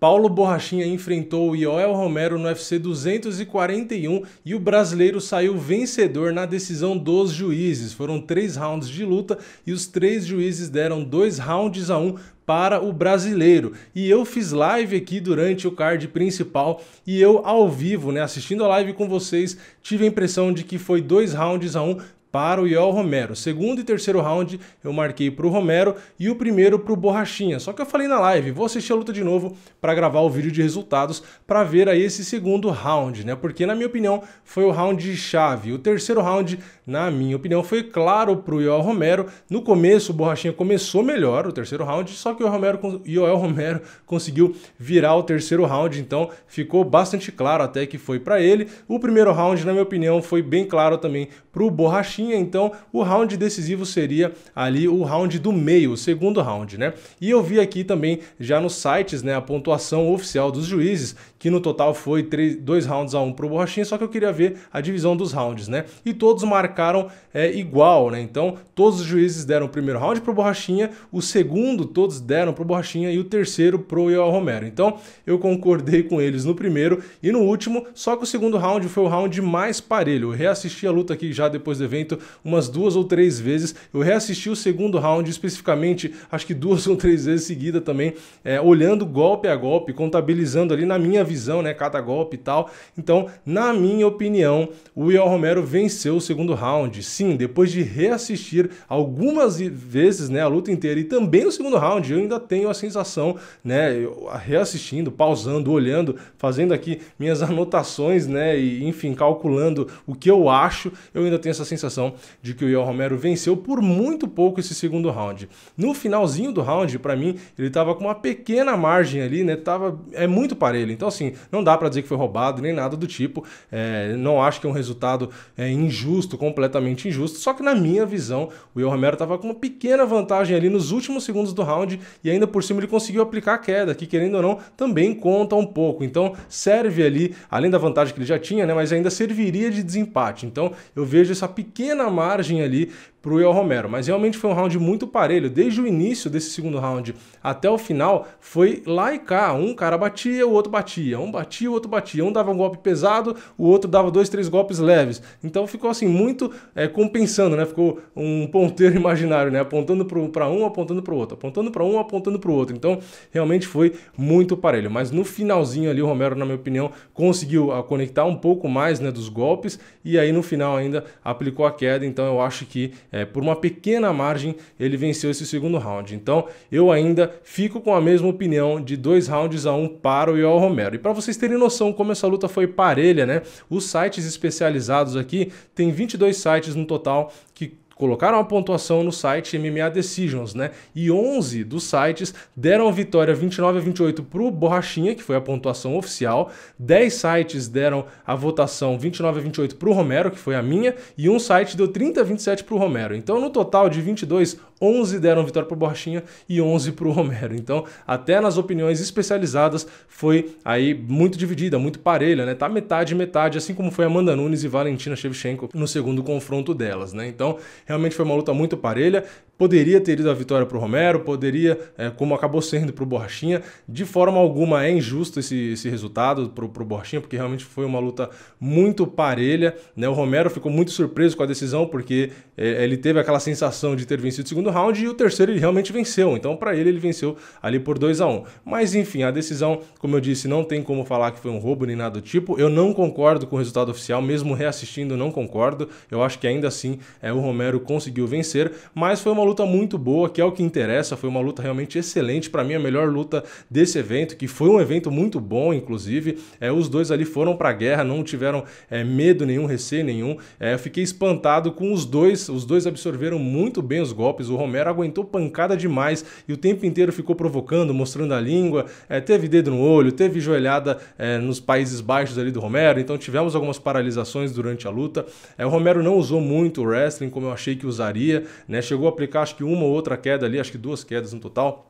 Paulo Borrachinha enfrentou o Yoel Romero no UFC 241 e o brasileiro saiu vencedor na decisão dos juízes. Foram três rounds de luta e os três juízes deram dois rounds a um para o brasileiro. E eu fiz live aqui durante o card principal e eu ao vivo, né, assistindo a live com vocês, tive a impressão de que foi dois rounds a um para o Yoel Romero. Segundo e terceiro round eu marquei para o Romero e o primeiro para o Borrachinha. Só que eu falei na live, vou assistir a luta de novo para gravar o vídeo de resultados para ver aí esse segundo round, né? Porque na minha opinião foi o round chave. O terceiro round, na minha opinião, foi claro para o Yoel Romero. No começo o Borrachinha começou melhor o terceiro round, só que o Romero, Yoel Romero conseguiu virar o terceiro round, então ficou bastante claro até que foi para ele. O primeiro round, na minha opinião, foi bem claro também para o Borrachinha tinha, então o round decisivo seria ali o round do meio, o segundo round, né? E eu vi aqui também já nos sites, né, a pontuação oficial dos juízes, que no total foi dois rounds a um pro Borrachinha, só que eu queria ver a divisão dos rounds, né? E todos marcaram é, igual, né? Então, todos os juízes deram o primeiro round pro Borrachinha, o segundo todos deram pro Borrachinha e o terceiro pro Yoel Romero. Então, eu concordei com eles no primeiro e no último, só que o segundo round foi o round mais parelho. Eu reassisti a luta aqui já depois do evento feito umas duas ou três vezes. Eu reassisti o segundo round especificamente, acho que duas ou três vezes seguida também, é, olhando golpe a golpe, contabilizando ali na minha visão, né, cada golpe e tal. Então, na minha opinião, o Iel Romero venceu o segundo round. Sim, depois de reassistir algumas vezes, né, a luta inteira e também o segundo round, eu ainda tenho a sensação, né, reassistindo, pausando, olhando, fazendo aqui minhas anotações, né, e enfim, calculando o que eu acho, eu ainda tenho essa sensação de que o Yoel Romero venceu por muito pouco esse segundo round. No finalzinho do round, para mim, ele estava com uma pequena margem ali, né? Tava, é muito parelho. Então, assim, não dá para dizer que foi roubado nem nada do tipo. É, não acho que é um resultado é, injusto, completamente injusto. Só que, na minha visão, o Yoel Romero estava com uma pequena vantagem ali nos últimos segundos do round e ainda por cima ele conseguiu aplicar a queda, que querendo ou não, também conta um pouco. Então, serve ali, além da vantagem que ele já tinha, né? Mas ainda serviria de desempate. Então, eu vejo essa pequena na margem ali para o El Romero. Mas realmente foi um round muito parelho. Desde o início desse segundo round até o final, foi lá e cá. Um cara batia, o outro batia. Um batia, o outro batia. Um dava um golpe pesado, o outro dava dois, três golpes leves. Então ficou assim, muito é, compensando, né? Ficou um ponteiro imaginário, né? Apontando para um, apontando para o outro. Apontando para um, apontando para o outro. Então, realmente foi muito parelho. Mas no finalzinho ali, o Romero, na minha opinião, conseguiu ah, conectar um pouco mais né, dos golpes. E aí, no final, ainda aplicou a queda. Então, eu acho que é, por uma pequena margem, ele venceu esse segundo round. Então, eu ainda fico com a mesma opinião de dois rounds a um para o Yoel Romero. E para vocês terem noção como essa luta foi parelha, né? Os sites especializados aqui, tem 22 sites no total que colocaram a pontuação no site MMA Decisions, né? E 11 dos sites deram vitória 29 a 28 para o Borrachinha, que foi a pontuação oficial. 10 sites deram a votação 29 a 28 para o Romero, que foi a minha, e um site deu 30 a 27 para o Romero. Então, no total de 22 11 deram vitória para o Borchinha e 11 para o Romero. Então, até nas opiniões especializadas, foi aí muito dividida, muito parelha, né? Tá metade, metade, assim como foi Amanda Nunes e Valentina Shevchenko no segundo confronto delas, né? Então, realmente foi uma luta muito parelha. Poderia ter ido a vitória para o Romero, poderia, é, como acabou sendo para o Borchinha. De forma alguma é injusto esse, esse resultado para o Borchinha, porque realmente foi uma luta muito parelha. Né? O Romero ficou muito surpreso com a decisão, porque é, ele teve aquela sensação de ter vencido o segundo round e o terceiro ele realmente venceu. Então, para ele, ele venceu ali por 2 a 1 um. Mas, enfim, a decisão, como eu disse, não tem como falar que foi um roubo nem nada do tipo. Eu não concordo com o resultado oficial, mesmo reassistindo, não concordo. Eu acho que ainda assim é, o Romero conseguiu vencer, mas foi uma luta muito boa, que é o que interessa. Foi uma luta realmente excelente. Para mim, a melhor luta desse evento, que foi um evento muito bom, inclusive. É, os dois ali foram para a guerra, não tiveram é, medo nenhum, receio nenhum. É, eu fiquei espantado com os dois. Os dois absorveram muito bem os golpes. O Romero aguentou pancada demais e o tempo inteiro ficou provocando, mostrando a língua. É, teve dedo no olho, teve joelhada é, nos Países Baixos ali do Romero. Então tivemos algumas paralisações durante a luta. É, o Romero não usou muito o wrestling como eu achei que usaria, né? Chegou a aplicar acho que uma ou outra queda ali, acho que duas quedas no total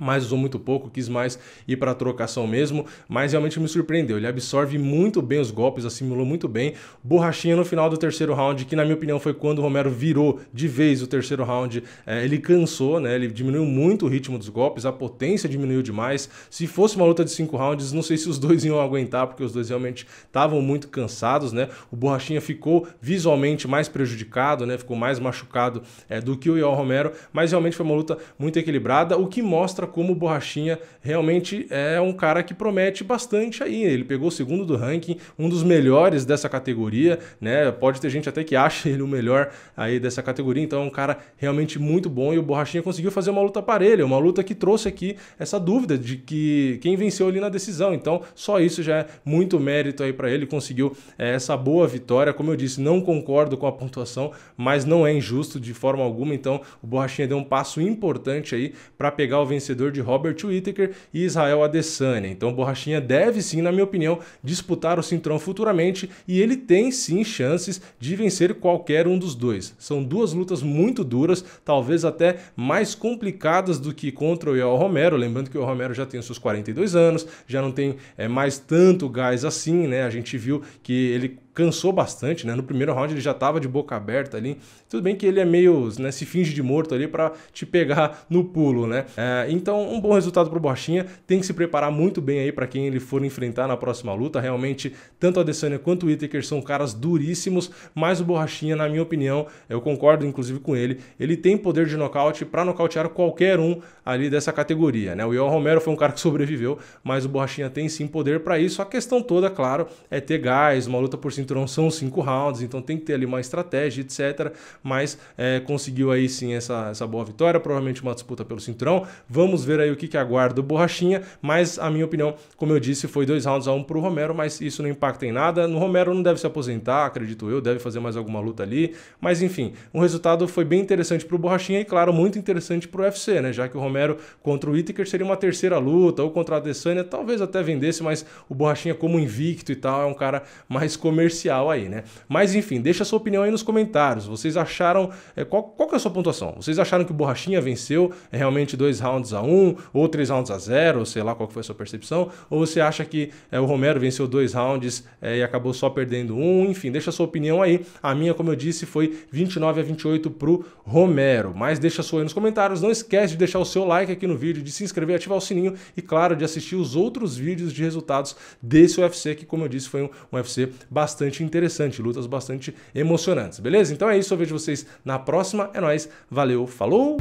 mas usou muito pouco, quis mais ir para trocação mesmo, mas realmente me surpreendeu. Ele absorve muito bem os golpes, assimilou muito bem. Borrachinha no final do terceiro round, que na minha opinião foi quando o Romero virou de vez o terceiro round. É, ele cansou, né? Ele diminuiu muito o ritmo dos golpes, a potência diminuiu demais. Se fosse uma luta de cinco rounds, não sei se os dois iam aguentar, porque os dois realmente estavam muito cansados, né? O Borrachinha ficou visualmente mais prejudicado, né? Ficou mais machucado é, do que o Iol Romero, mas realmente foi uma luta muito equilibrada, o que mostra mostra como o Borrachinha realmente é um cara que promete bastante aí. Ele pegou o segundo do ranking, um dos melhores dessa categoria, né? Pode ter gente até que acha ele o melhor aí dessa categoria, então é um cara realmente muito bom e o Borrachinha conseguiu fazer uma luta parelha, uma luta que trouxe aqui essa dúvida de que quem venceu ali na decisão. Então, só isso já é muito mérito aí para ele, conseguiu é, essa boa vitória. Como eu disse, não concordo com a pontuação, mas não é injusto de forma alguma, então o Borrachinha deu um passo importante aí para pegar o vencedor vencedor de Robert Whittaker e Israel Adesanya. Então Borrachinha deve sim, na minha opinião, disputar o cinturão futuramente e ele tem sim chances de vencer qualquer um dos dois. São duas lutas muito duras, talvez até mais complicadas do que contra o Yoel Romero, lembrando que o Romero já tem seus 42 anos, já não tem é, mais tanto gás assim, né? A gente viu que ele cansou bastante, né? No primeiro round ele já tava de boca aberta ali. Tudo bem que ele é meio, né, se finge de morto ali para te pegar no pulo, né? É, então, um bom resultado pro Borchinha. Tem que se preparar muito bem aí para quem ele for enfrentar na próxima luta. Realmente, tanto a Adesanya quanto o Itaker são caras duríssimos, mas o Borrachinha, na minha opinião, eu concordo inclusive com ele, ele tem poder de nocaute para nocautear qualquer um ali dessa categoria, né? O Ion Romero foi um cara que sobreviveu, mas o Borrachinha tem sim poder para isso. A questão toda, claro, é ter gás, uma luta por cima cinturão são cinco rounds, então tem que ter ali uma estratégia, etc. Mas é, conseguiu aí sim essa, essa boa vitória, provavelmente uma disputa pelo cinturão. Vamos ver aí o que, que aguarda o Borrachinha, mas a minha opinião, como eu disse, foi dois rounds a um pro Romero, mas isso não impacta em nada. No Romero não deve se aposentar, acredito eu, deve fazer mais alguma luta ali. Mas enfim, o resultado foi bem interessante pro Borrachinha e, claro, muito interessante pro UFC, né? Já que o Romero contra o Whittaker seria uma terceira luta, ou contra a Adesanya, talvez até vendesse, mas o Borrachinha, como invicto e tal, é um cara mais comercial comercial aí, né? Mas enfim, deixa sua opinião aí nos comentários. Vocês acharam. É, qual, qual que é a sua pontuação? Vocês acharam que o Borrachinha venceu é, realmente dois rounds a um, ou três rounds a zero, sei lá qual que foi a sua percepção? Ou você acha que é, o Romero venceu dois rounds e acabou só perdendo um? Enfim, deixa sua opinião aí. A minha, como eu disse, foi 29 a 28 pro Romero. Mas deixa a sua aí nos comentários. Não esquece de deixar o seu like aqui no vídeo, de se inscrever, ativar o sininho e, claro, de assistir os outros vídeos de resultados desse UFC, que, como eu disse, foi um, um UFC bastante bastante interessante, lutas bastante emocionantes, beleza? Então é isso, eu vejo vocês na próxima. É nóis, valeu, falou!